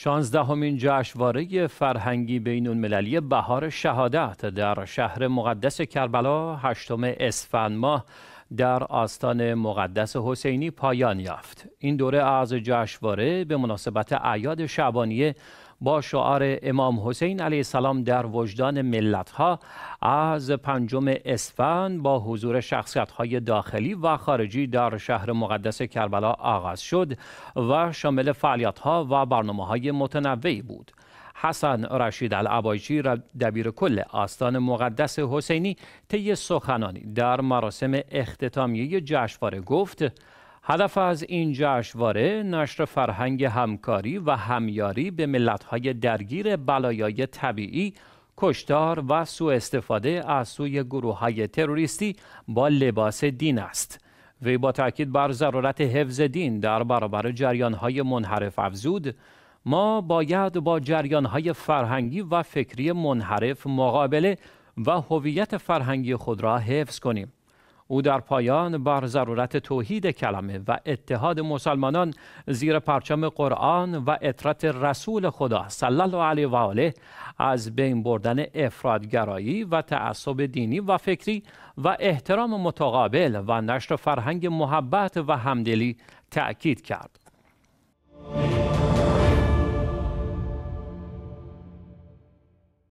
شانزدهمین جشنواره فرهنگی بین المللی بهار شهادت در شهر مقدس کربلا هشتم اسفند ماه در آستان مقدس حسینی پایان یافت. این دوره از جشنواره به مناسبت اعیاد شعبانیه با شعار امام حسین علیه السلام در وجدان ملتها از پنجم اسفند با حضور شخصیت های داخلی و خارجی در شهر مقدس کربلا آغاز شد و شامل فعالیت ها و برنامه های متنوعی بود. حسن رشید العبایچی دبیر کل آستان مقدس حسینی طی سخنانی در مراسم اختتامیه جشنواره گفت هدف از این جشنواره نشر فرهنگ همکاری و همیاری به ملت‌های درگیر بلایای طبیعی کشتار و سوء استفاده از سوی گروه های تروریستی با لباس دین است. وی با تاکید بر ضرورت حفظ دین در برابر جریان های منحرف افزود ما باید با جریانهای فرهنگی و فکری منحرف مقابله و هویت فرهنگی خود را حفظ کنیم. او در پایان بر ضرورت توحید کلمه و اتحاد مسلمانان زیر پرچم قرآن و اطرت رسول خدا صلی الله علیه و آله از بین بردن افرادگرایی و تعصب دینی و فکری و احترام متقابل و نشر فرهنگ محبت و همدلی تأکید کرد.